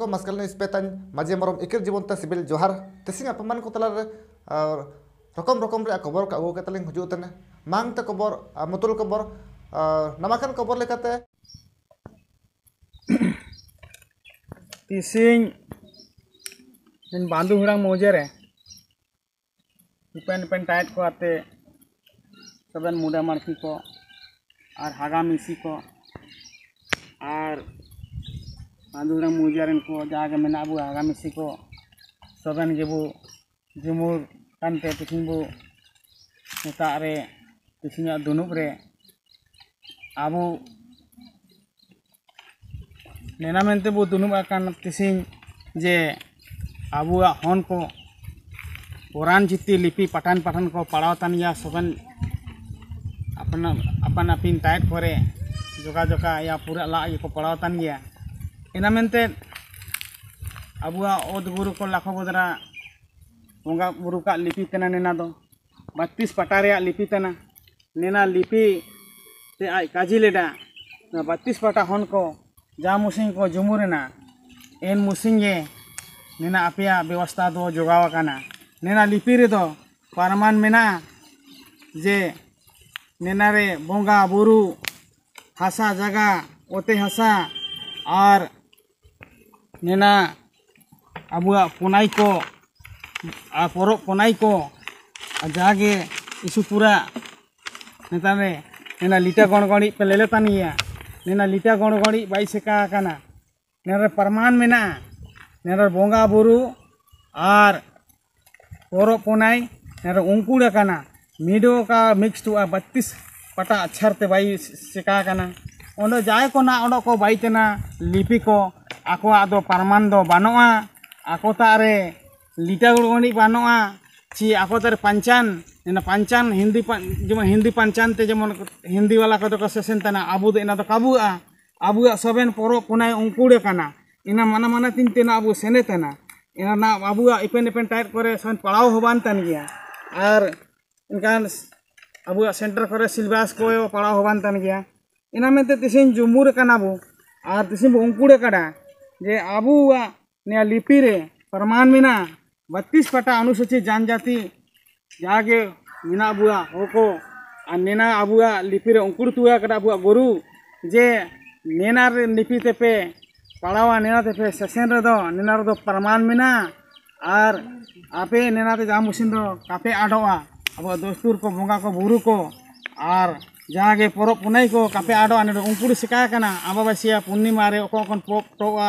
को मस्कल इस्पेता माजे मरम इकर जीवन ते सिबिल जोहार तेसिंग अपमान को तलार रकम रकम रे खबर को अगो कतलिंग हजू तने मांग ते खबर मुतुल खबर नमाकन खबर लेकाते तिसिंग इन बांदू हुड़ांग मोजे रे इपेन पेन टाइट को आते सबन मुड़ा मरखी को और हागा मिसी को और Mandurang mujarin ko jaga menabu aga misiko sogan gebu jumur tante tikimbu mutare tisinya dunubre abu nenamente bu dunub akan tising je abu a hon ko oran lipi patan patan ko parawatan ya sogan apa na apa na kore joka joka ya pura la iko parawatan ya इनते अब गुरु को लाख बदरा बंगा बुरु का लिपि नैना दो बातीस पाटा लिपि नैना लिपि से आज काजी लेना बातीस पाटा हन को जा मुसी को जुमुना एन मुसीगे नैना आपे व्यवस्था दो जगावना नैना लिपि रेद पारमान मेना जे नैनारे बंगा बुरु हासा जगह ओते हासा और अब पनाई को पर्व पनाई को जहाँ इसु पूरा नेता में नेना लिटा गण गणी पे लेलेतानी नेना लिटा गण गणी बै सेका प्रमाण में ना बंगा बुरु और पर्व पनाई ना उकुड़ा मिडो का मिक्स हुआ बत्तीस पटा अक्षर ते बेका जाए को ना उड़ो को बैतना लिपि को aku ado parmando banoa aku tare litagul bano banoa ci aku tare pancan ena pancan hindi pan jema hindi pancan te jema hindi wala kato kase sentana abu te ena to kabu a abu a saben poro punai ungkure kana ena mana mana tinte na abu senetana ena na abu a ipen ipen tair kore san palau hoban tan gia ar enkan abu a center kore silvas koyo palau hoban tan gia ena mente tisin jumur kana bu ar tisin bu যে আবু নেয়া লিপিরে প্রমাণ মিনা বত্রিশ পাটা অনুসূচিত জনজাতি যাকে মিনা আবুয়া ওকো আর নেনা আবুয়া লিপিরে অঙ্কুর তুয়া কাটা আবুয়া গরু যে নেনার লিপি তেপে পাড়াওয়া নেনা তেপে সেশন রেদ নেনার দো প্রমাণ মিনা আর আপে নেনাতে জাম মুসিন দো কাপে আডোয়া আবুয়া দস্তুর কো বঙ্গা কো বুরু কো আর ᱡᱟᱦᱟᱸᱜᱮ ᱯᱚᱨᱚᱵᱽ ᱯᱩᱱᱟᱹᱭ ᱠᱚ ᱠᱟᱯᱮ ᱟᱰᱚᱜᱼᱟ ᱱᱚᱰᱮ ᱩᱱᱠᱩ ᱫᱚ ᱪᱤᱠᱟ ᱠᱟᱱᱟ ᱟᱢᱵᱟᱵᱟᱹᱥᱤᱭᱟ ᱯᱩᱨᱱᱤᱢᱟ ᱨᱮ ᱚᱠᱚᱭ ᱠᱷᱚᱱ ᱯᱚᱜ ᱴᱚᱜᱼᱟ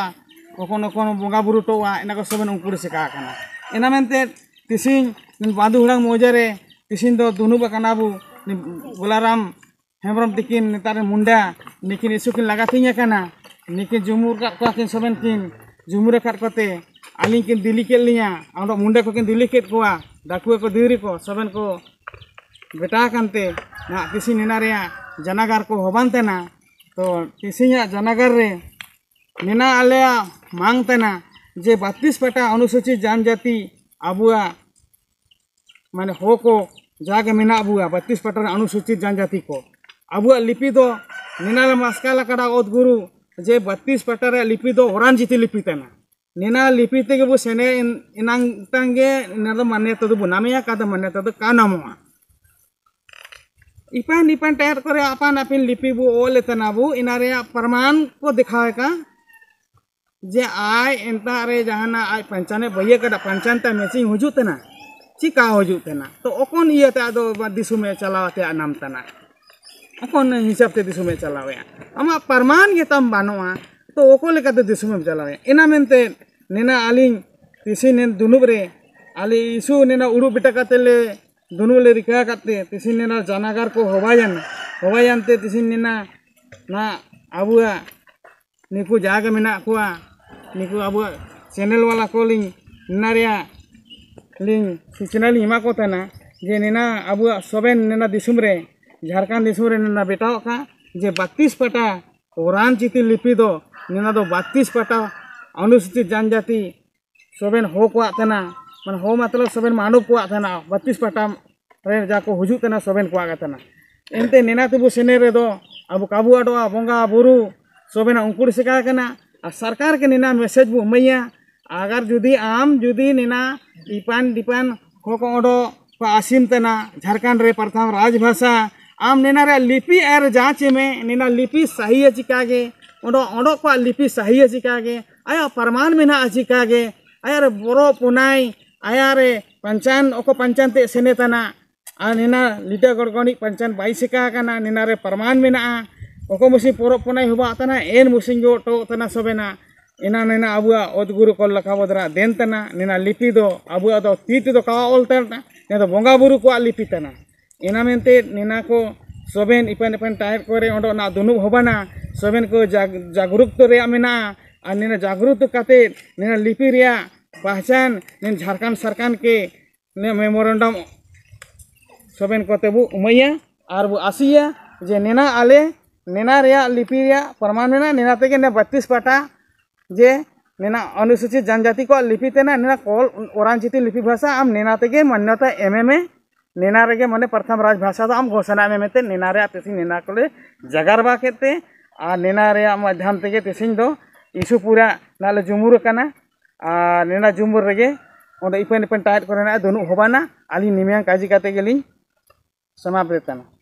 kokono kono bunga buru toa ena kau semen ungkur kana ena mente tising nim padu hurang moja re tising to tunu bakana bu nim gularam hembrom tikin nitare munda nikin isukin laga tinya kana nikin jumur kak kua kin semen kin jumur kak kua te aling kin dilikel linya angro munda kokin dilikel kua dakue ko diri ko semen ko beta kan te na tising nina rea janagar ko hoban te na to tisinya janagar re मेना आलिया मांगतना जे बत्तीसपेटा अनुसूचित जनजाति अब मान को जहाँ मेना अब पाटा अनुसूचित जनजाति को अब लिपि तो मेनाल मास्काल उदगुरु जे जे पाटा लिपि तो ओरानजीति लिपि तना नेना लिपि तक सेने इनांगे मान्यता दो नामिया का मान्यता दो का नाम इपान इपान टायर को अपान आपिन लिपि बो ओलना बो इना प्रमाण को देखा je ai enta re jahana ai panchane bhaiya kada panchan ta matching huju tana chika huju tana to okon iya ta do disume chalawate anam tana okon hisab te disume chalawe ama parman ge tam banoa to oko leka te disume chalawe ena mente nena aling tisin en dunub re isu nena uru bita katele dunub le rika katte tisin nena janagar ko hobayan hobayan te tisin nena na abua niku jaga mena kuah ᱱᱩᱠᱩ ᱟᱵᱚᱣᱟᱜ channel ᱵᱟᱞᱟ ᱠᱚᱞᱤᱧ ᱱᱮᱱᱟ ᱨᱮᱭᱟᱜ ᱞᱤᱧ ᱥᱩᱪᱚᱱᱟ ᱞᱤᱧ ᱮᱢᱟ ᱠᱚ ᱛᱟᱦᱮᱱᱟ ᱡᱮ ᱱᱮᱱᱟ ᱟᱵᱚᱣᱟᱜ ᱥᱚᱵᱮᱱ ᱱᱮᱱᱟ ᱫᱤᱥᱚᱢ ᱨᱮ ᱡᱷᱟᱲᱠᱷᱚᱸᱰ ᱫᱤᱥᱚᱢ ᱨᱮ ᱱᱮᱱᱟ ᱵᱮᱴᱟᱣ ᱠᱟ ᱡᱮ ᱵᱟᱛᱤᱥ ᱯᱟᱴᱟ ᱚᱨᱟᱱ ᱪᱤᱛᱤ ᱞᱤᱯᱤ ᱫᱚ ᱱᱮᱱᱟ ᱫᱚ ᱵᱟᱛᱤᱥ ᱯᱟᱴᱟ अनुसूचित जनजाति सोबेन हो को आतना मन हो मतलब सोबेन मानव को आतना बत्तीस पटाम रे जाको हुजुतना सोबेन को आगतना एनते नेना तबु सेने रे दो अब काबू आडवा बोंगा बुरु सोबेन उंकुड़ सिका कना आ सरकार के निना मेसेज बो मैया अगर जुदी आम जुदी निना इपान डिपान खोक ओडो को आसिम तना झारखंड रे प्रथम राजभाषा आम निना रे लिपि एर जांच में निना लिपि सही है चिकागे ओडो ओडो को लिपि सही है चिका चिकागे आया प्रमाण में ना चिका चिकागे आया रे बोरो पुनाई आया रे पंचान ओको पंचान ते सेने तना आ निना लिडा गड़गणी पंचान बाई सिका निना रे प्रमाण में ना कोको मुसी पोरब पोनाई हुबा एन मुसिन जो अटोकना तना सबेना इना नेना अबुआ ओदगुरु को लखाबदरा बदरा तना नेना लिपि अब अबुआ दो तीत दो का ओल बुरु को लिपि तना इना मनते नेना को सोबेन इपन इपन टाइप को ओडो ना दुनु होबाना को जागरूक तो रे मेना और नेना जागरूक काते नेना लिपि पहचान नेन झारखंड सरकार के मेमोरेंडम सोबेन को तेबु उमैया और बो आसिया जे नेना आले ᱱᱮᱱᱟ ᱨᱮᱭᱟᱜ ᱞᱤᱯᱤ ᱨᱮᱭᱟᱜ ᱯᱨᱚᱢᱟᱱ ᱢᱮᱱᱟᱜᱼᱟ ᱱᱮᱱᱟ ᱛᱮᱜᱮ ᱱᱮ ᱵᱟᱛᱤᱥ ᱯᱟᱴᱟ ᱡᱮ ᱱᱮᱱᱟ अनुसूचित जनजाति को लिपि तेना नेना कॉल ओरांचिति लिपि भाषा आम नेना तक मान्यता एम एम ए नेना रेगे मने प्रथम राजभाषा तो आम घोषणा में मेते नेना रे तेसिंग नेना कोले जगार बा केते आ नेना रे माध्यम तक तेसिंग दो इशू पूरा नाले जुमुर कना आ नेना जुमुर रेगे ओंडे इपेन इपेन टाइट कोरेना दोनु होबाना आली निमियां काजी काते गेलिंग समाप्त रेतना